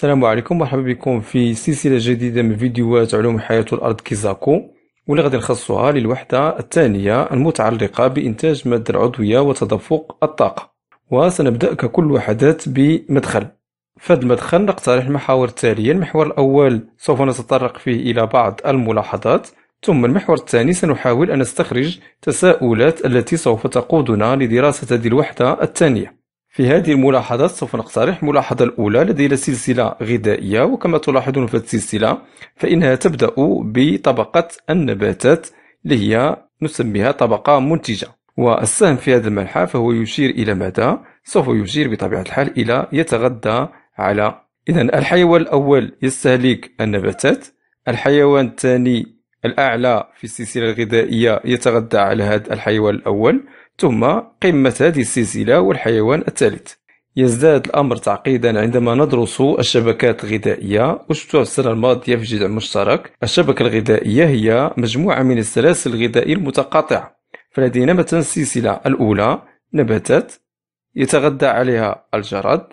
السلام عليكم مرحبا بكم في سلسلة جديدة من فيديوهات علوم حياة الأرض كيزاكو واللي غادي نخصصها للوحدة الثانية المتعلقة بإنتاج مادة العضوية وتدفق الطاقة وسنبدأ ككل وحدات بمدخل فهذا المدخل نقترح المحاور التالية المحور الأول سوف نتطرق فيه إلى بعض الملاحظات ثم المحور الثاني سنحاول أن نستخرج تساؤلات التي سوف تقودنا لدراسة هذه الوحدة الثانية في هذه الملاحظات سوف نقترح الملاحظة الأولى لدينا سلسلة غذائية وكما تلاحظون في السلسلة فإنها تبدأ بطبقة النباتات اللي هي نسميها طبقة منتجة والسهم في هذا المنحى فهو يشير إلى ماذا؟ سوف يشير بطبيعة الحال إلى يتغذى على إذا الحيوان الأول يستهلك النباتات الحيوان الثاني الأعلى في السلسلة الغذائية يتغذى على هذا الحيوان الأول ثم قمة هذه السلسلة والحيوان الثالث يزداد الأمر تعقيدا عندما ندرس الشبكات الغذائية وشفتوا السنة الماضية في جذع مشترك الشبكة الغذائية هي مجموعة من السلاسل الغذائية المتقاطعة فلدينا مثلا السلسلة الأولى نباتات يتغذى عليها الجراد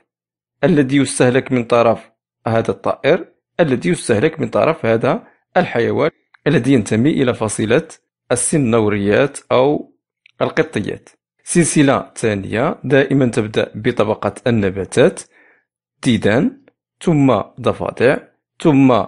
الذي يستهلك من طرف هذا الطائر الذي يستهلك من طرف هذا الحيوان الذي ينتمي إلى فصيلة السنوريات أو القطيات سلسلة ثانية دائما تبدأ بطبقة النباتات ديدان ثم ضفادع ثم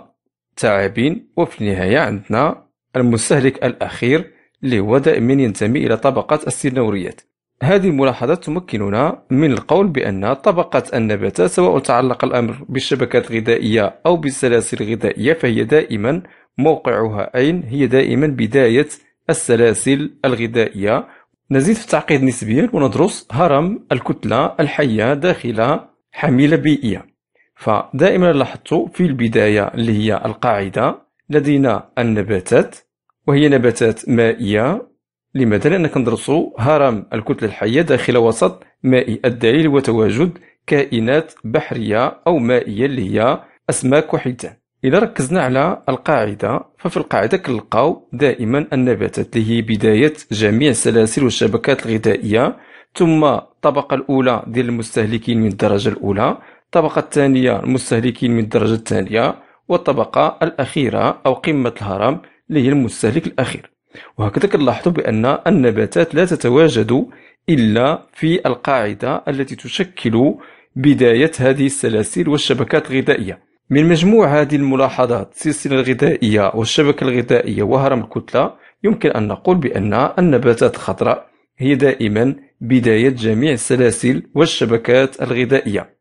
ثعابين وفي النهاية عندنا المستهلك الأخير اللي هو دائما ينتمي إلى طبقة السنوريات هذه الملاحظات تمكننا من القول بأن طبقة النباتات سواء تعلق الأمر بالشبكات الغذائية أو بالسلاسل الغذائية فهي دائما موقعها أين هي دائما بداية السلاسل الغذائية نزيد في التعقيد النسبي وندرس هرم الكتلة الحية داخل حميلة بيئية فدائما لاحظتوا في البداية اللي هي القاعدة لدينا النباتات وهي نباتات مائية لماذا؟ لأن كندرس هرم الكتلة الحية داخل وسط مائي الدليل هو تواجد كائنات بحرية أو مائية اللي هي أسماك وحيتان إذا ركزنا على القاعدة ففي القاعدة كنلقاو دائما النباتات اللي هي بداية جميع السلاسل والشبكات الغذائية ثم الطبقة الأولى ديال المستهلكين من الدرجة الأولى الطبقة الثانية المستهلكين من الدرجة الثانية والطبقة الأخيرة أو قمة الهرم اللي هي المستهلك الأخير وهكذا كنلاحظوا بأن النباتات لا تتواجد إلا في القاعدة التي تشكل بداية هذه السلاسل والشبكات الغذائية من مجموع هذه الملاحظات السلسلة الغذائية والشبكة الغذائية وهرم الكتلة يمكن أن نقول بأن النباتات الخضراء هي دائما بداية جميع السلاسل والشبكات الغذائية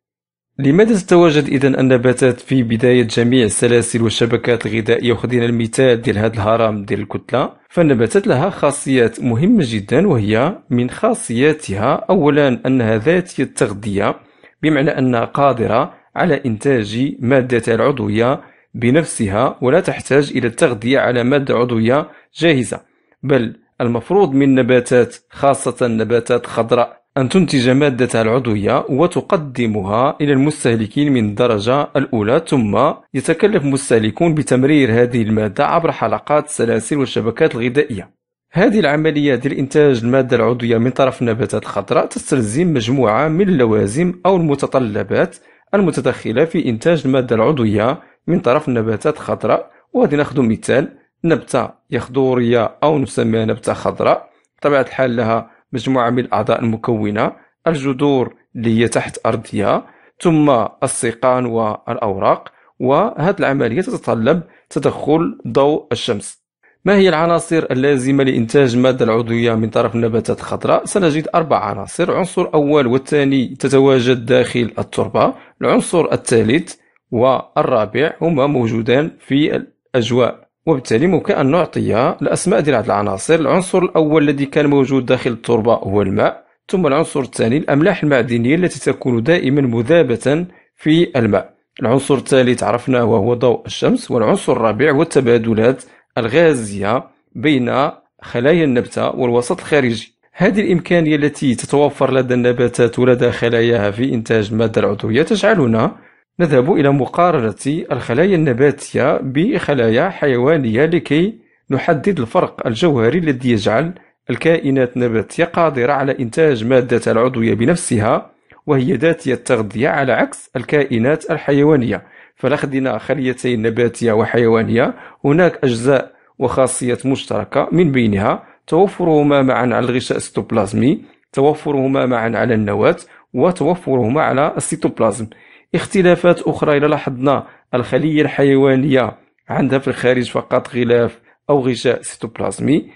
لماذا تتواجد إذا النباتات في بداية جميع السلاسل والشبكات الغذائية وخدينا المثال ديال هذا الهرم ديال الكتلة فالنباتات لها خاصيات مهمة جدا وهي من خاصياتها أولا أنها ذاتية التغذية بمعنى أنها قادرة على إنتاج مادة العضوية بنفسها ولا تحتاج إلى التغذية على مادة عضوية جاهزة بل المفروض من نباتات خاصة نباتات خضراء أن تنتج مادتها العضوية وتقدمها إلى المستهلكين من الدرجة الأولى ثم يتكلف المستهلكون بتمرير هذه المادة عبر حلقات سلاسل والشبكات الغذائية هذه العملية ديال إنتاج المادة العضوية من طرف النباتات الخضراء تستلزم مجموعة من اللوازم أو المتطلبات المتدخلة في إنتاج المادة العضوية من طرف النباتات الخضراء وغادي ناخدو مثال نبتة يخضورية أو نسميها نبتة خضراء بطبيعة الحال لها مجموعة من الأعضاء المكونة الجذور اللي هي تحت أرضها ثم السيقان والأوراق وهذه العملية تتطلب تدخل ضوء الشمس ما هي العناصر اللازمة لإنتاج المادة العضوية من طرف النباتات الخضراء؟ سنجد أربع عناصر عنصر أول والثاني تتواجد داخل التربة العنصر الثالث والرابع هما موجودان في الأجواء وبالتالي ممكن أن نعطي الأسماء ديال هذه العناصر العنصر الأول الذي كان موجود داخل التربة هو الماء ثم العنصر الثاني الأملاح المعدنية التي تكون دائما مذابة في الماء العنصر الثالث عرفناه وهو ضوء الشمس والعنصر الرابع هو التبادلات الغازية بين خلايا النبتة والوسط الخارجي هذه الإمكانية التي تتوفر لدى النباتات ولدى خلاياها في إنتاج المادة العضوية تجعلنا نذهب إلى مقارنة الخلايا النباتية بخلايا حيوانية لكي نحدد الفرق الجوهري الذي يجعل الكائنات النباتية قادرة على إنتاج مادة العضوية بنفسها وهي ذاتية التغذية على عكس الكائنات الحيوانية فلخذنا خليتين نباتية وحيوانية هناك أجزاء وخاصيات مشتركة من بينها توفرهما معا على الغشاء السيتوبلازمي توفرهما معا على النواة وتوفرهما على السيتوبلازم اختلافات أخرى إلى لاحظنا الخلية الحيوانية عندها في الخارج فقط غلاف أو غشاء سيتوبلازمي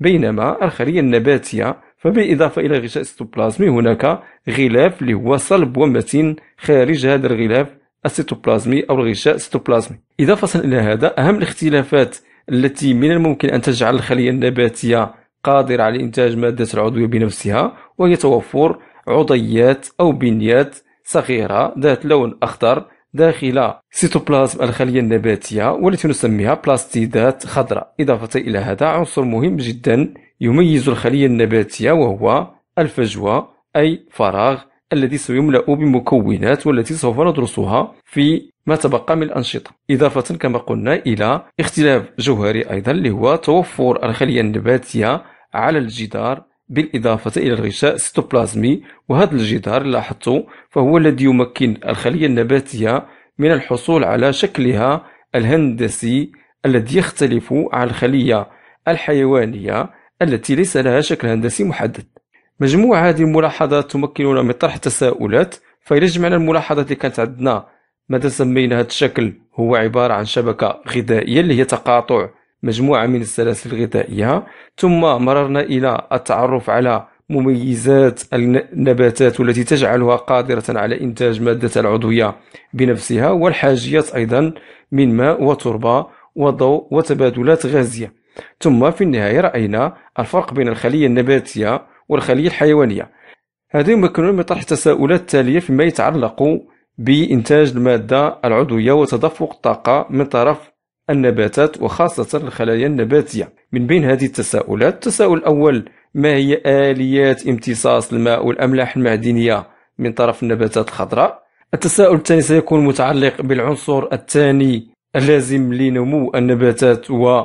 بينما الخلية النباتية فبالإضافة إلى غشاء السيتوبلازمي هناك غلاف اللي هو صلب ومتين خارج هذا الغلاف السيتوبلازمي أو الغشاء السيتوبلازمي إضافة إلى هذا أهم الاختلافات التي من الممكن أن تجعل الخلية النباتية قادرة على إنتاج مادة العضوية بنفسها وهي توفر عضيات أو بنيات صغيرة ذات لون أخضر داخل سيتوبلازم الخلية النباتية والتي نسميها بلاستيدات خضراء إضافة إلى هذا عنصر مهم جدا يميز الخلية النباتية وهو الفجوة أي فراغ الذي سيملأ بمكونات والتي سوف ندرسها في ما تبقى من الأنشطة إضافة كما قلنا إلى اختلاف جوهري أيضا اللي هو توفر الخلية النباتية على الجدار بالإضافة إلى الغشاء السيتوبلازمي وهذا الجدار لاحظتوا فهو الذي يمكن الخلية النباتية من الحصول على شكلها الهندسي الذي يختلف عن الخلية الحيوانية التي ليس لها شكل هندسي محدد مجموعة هذه الملاحظات تمكننا من طرح تساؤلات فإذا جمعنا الملاحظات اللي كانت عندنا ماذا سمينا هذا الشكل هو عبارة عن شبكة غذائية اللي هي تقاطع مجموعة من السلاسل الغذائية ثم مررنا إلى التعرف على مميزات النباتات والتي تجعلها قادرة على إنتاج مادة العضوية بنفسها والحاجية أيضا من ماء وتربة وضوء وتبادلات غازية ثم في النهاية رأينا الفرق بين الخلية النباتية والخلية الحيوانية هذا يمكننا من طرح التساؤلات التالية فيما يتعلق بإنتاج المادة العضوية وتدفق الطاقة من طرف النباتات وخاصة الخلايا النباتية من بين هذه التساؤلات التساؤل الأول ما هي آليات امتصاص الماء والأملاح المعدنية من طرف النباتات الخضراء التساؤل الثاني سيكون متعلق بالعنصر الثاني اللازم لنمو النباتات و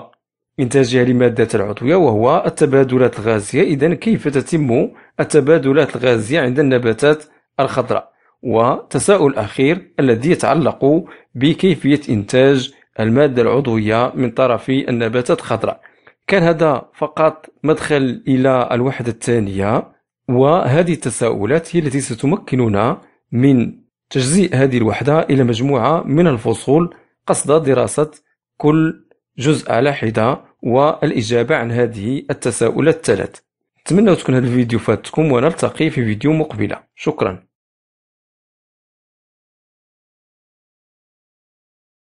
إنتاجها لمادة يعني العضوية وهو التبادلات الغازية إذا كيف تتم التبادلات الغازية عند النباتات الخضراء وتساؤل أخير الذي يتعلق بكيفية إنتاج المادة العضوية من طرف النباتات الخضراء كان هذا فقط مدخل إلى الوحدة الثانية وهذه التساؤلات هي التي ستمكننا من تجزيء هذه الوحدة إلى مجموعة من الفصول قصد دراسة كل جزء على حدة والإجابة عن هذه التساؤلات الثلاث اتمنى تكون هذا الفيديو فاتكم ونلتقي في فيديو مقبلة شكرا